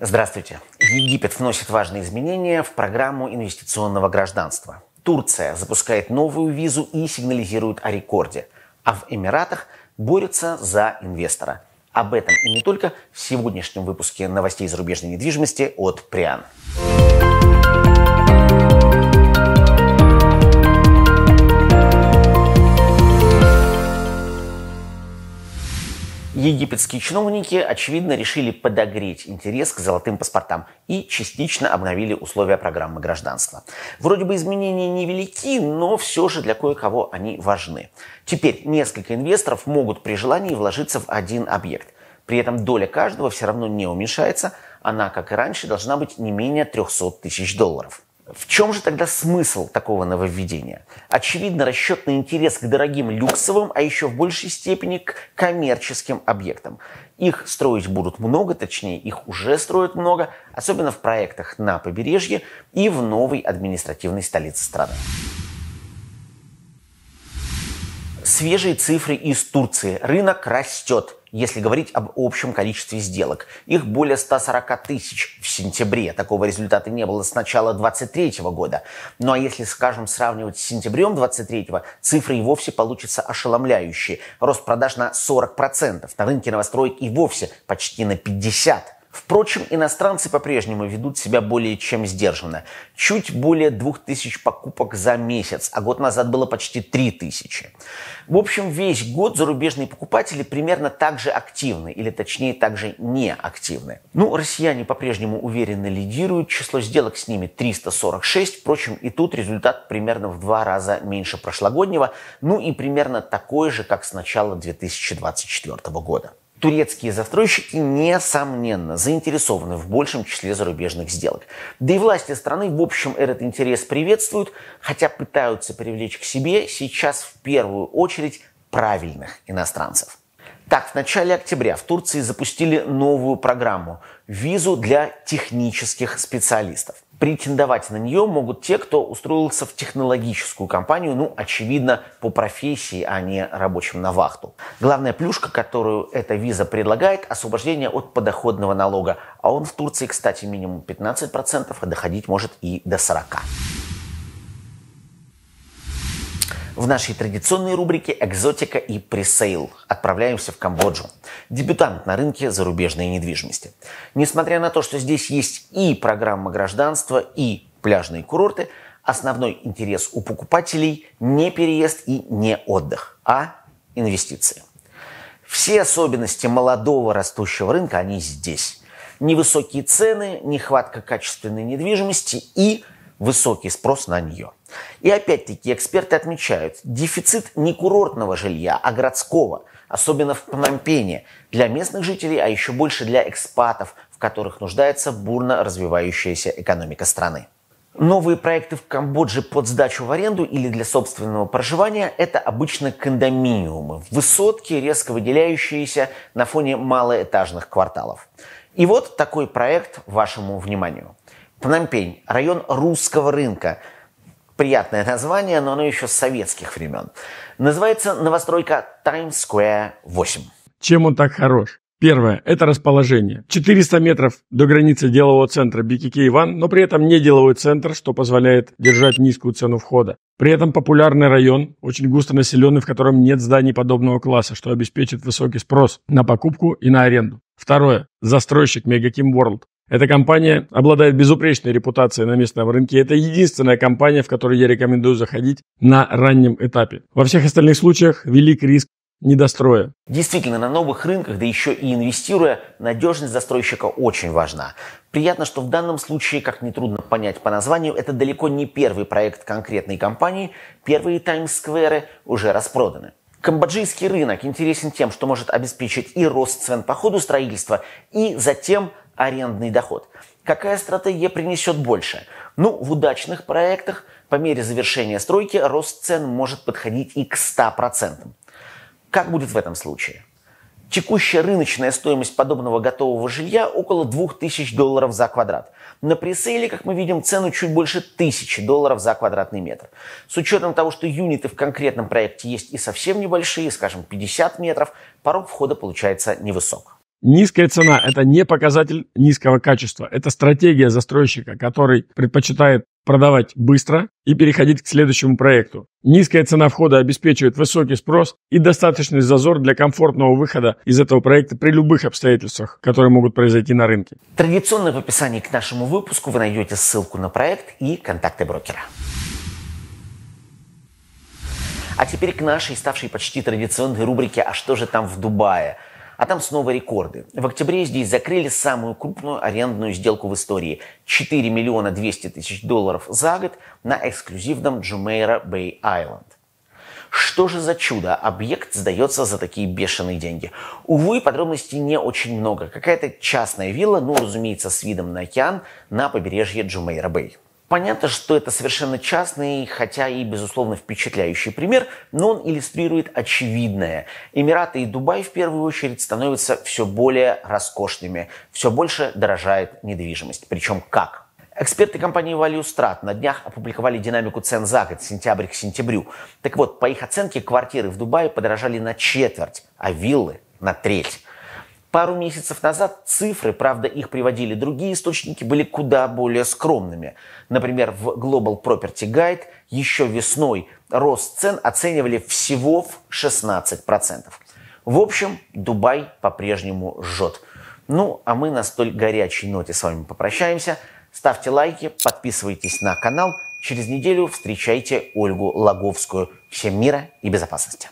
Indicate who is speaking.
Speaker 1: Здравствуйте. Египет вносит важные изменения в программу инвестиционного гражданства. Турция запускает новую визу и сигнализирует о рекорде. А в Эмиратах борются за инвестора. Об этом и не только в сегодняшнем выпуске новостей зарубежной недвижимости от Приан. Египетские чиновники, очевидно, решили подогреть интерес к золотым паспортам и частично обновили условия программы гражданства. Вроде бы изменения невелики, но все же для кое-кого они важны. Теперь несколько инвесторов могут при желании вложиться в один объект. При этом доля каждого все равно не уменьшается, она, как и раньше, должна быть не менее 300 тысяч долларов. В чем же тогда смысл такого нововведения? Очевидно, расчетный интерес к дорогим люксовым, а еще в большей степени к коммерческим объектам. Их строить будут много, точнее, их уже строят много, особенно в проектах на побережье и в новой административной столице страны. Свежие цифры из Турции. Рынок растет, если говорить об общем количестве сделок. Их более 140 тысяч в сентябре. Такого результата не было с начала 2023 года. Ну а если, скажем, сравнивать с сентябрем 2023, цифры и вовсе получатся ошеломляющие. Рост продаж на 40%, на рынке новостроек и вовсе почти на 50%. Впрочем, иностранцы по-прежнему ведут себя более чем сдержанно. Чуть более 2000 покупок за месяц, а год назад было почти 3000. В общем, весь год зарубежные покупатели примерно так же активны, или точнее, так же не активны. Ну, россияне по-прежнему уверенно лидируют, число сделок с ними 346, впрочем, и тут результат примерно в два раза меньше прошлогоднего, ну и примерно такой же, как с начала 2024 года. Турецкие застройщики, несомненно, заинтересованы в большем числе зарубежных сделок. Да и власти страны, в общем, этот интерес приветствуют, хотя пытаются привлечь к себе сейчас в первую очередь правильных иностранцев. Так, в начале октября в Турции запустили новую программу – визу для технических специалистов. Претендовать на нее могут те, кто устроился в технологическую компанию, ну, очевидно, по профессии, а не рабочим на вахту. Главная плюшка, которую эта виза предлагает, освобождение от подоходного налога. А он в Турции, кстати, минимум 15%, а доходить может и до 40%. В нашей традиционной рубрике «Экзотика и пресейл» отправляемся в Камбоджу. Дебютант на рынке зарубежной недвижимости. Несмотря на то, что здесь есть и программа гражданства, и пляжные курорты, основной интерес у покупателей не переезд и не отдых, а инвестиции. Все особенности молодого растущего рынка, они здесь. Невысокие цены, нехватка качественной недвижимости и – высокий спрос на нее. И опять-таки эксперты отмечают, дефицит не курортного жилья, а городского, особенно в Пномпене, для местных жителей, а еще больше для экспатов, в которых нуждается бурно развивающаяся экономика страны. Новые проекты в Камбодже под сдачу в аренду или для собственного проживания – это обычно кондоминиумы, высотки, резко выделяющиеся на фоне малоэтажных кварталов. И вот такой проект вашему вниманию. Пномпень, район русского рынка. Приятное название, но оно еще с советских времен. Называется новостройка Times
Speaker 2: Square 8. Чем он так хорош? Первое – это расположение. 400 метров до границы делового центра BKK Иван, но при этом не деловой центр, что позволяет держать низкую цену входа. При этом популярный район, очень густо населенный, в котором нет зданий подобного класса, что обеспечит высокий спрос на покупку и на аренду. Второе. Застройщик Мегаким World. Эта компания обладает безупречной репутацией на местном рынке. Это единственная компания, в которую я рекомендую заходить на раннем этапе. Во всех остальных случаях велик риск недостроя.
Speaker 1: Действительно, на новых рынках, да еще и инвестируя, надежность застройщика очень важна. Приятно, что в данном случае, как нетрудно понять по названию, это далеко не первый проект конкретной компании, первые таймскверы уже распроданы. Камбоджийский рынок интересен тем, что может обеспечить и рост цен по ходу строительства, и затем арендный доход. Какая стратегия принесет больше? Ну, в удачных проектах по мере завершения стройки рост цен может подходить и к 100%. Как будет в этом случае? Текущая рыночная стоимость подобного готового жилья около 2000 долларов за квадрат. На пресейле, как мы видим, цену чуть больше 1000 долларов за квадратный метр. С учетом того, что юниты в конкретном проекте есть и совсем небольшие, скажем, 50 метров, порог входа получается невысок.
Speaker 2: Низкая цена – это не показатель низкого качества. Это стратегия застройщика, который предпочитает продавать быстро и переходить к следующему проекту. Низкая цена входа обеспечивает высокий спрос и достаточный зазор для комфортного выхода из этого проекта при любых обстоятельствах, которые могут произойти на рынке. Традиционно в описании к нашему выпуску вы найдете ссылку на проект и контакты брокера.
Speaker 1: А теперь к нашей ставшей почти традиционной рубрике «А что же там в Дубае?». А там снова рекорды. В октябре здесь закрыли самую крупную арендную сделку в истории. 4 миллиона 200 тысяч долларов за год на эксклюзивном Jumeirah Бэй Айленд. Что же за чудо? Объект сдается за такие бешеные деньги. Увы, подробностей не очень много. Какая-то частная вилла, ну, разумеется, с видом на океан на побережье Джумейра Бэй. Понятно, что это совершенно частный, хотя и, безусловно, впечатляющий пример, но он иллюстрирует очевидное. Эмираты и Дубай, в первую очередь, становятся все более роскошными, все больше дорожает недвижимость. Причем как? Эксперты компании ValueStrat на днях опубликовали динамику цен за год, с сентября к сентябрю. Так вот, по их оценке, квартиры в Дубае подорожали на четверть, а виллы на треть. Пару месяцев назад цифры, правда, их приводили другие источники, были куда более скромными. Например, в Global Property Guide еще весной рост цен оценивали всего в 16%. В общем, Дубай по-прежнему жжет. Ну, а мы на столь горячей ноте с вами попрощаемся. Ставьте лайки, подписывайтесь на канал. Через неделю встречайте Ольгу Лаговскую, Всем мира и безопасности.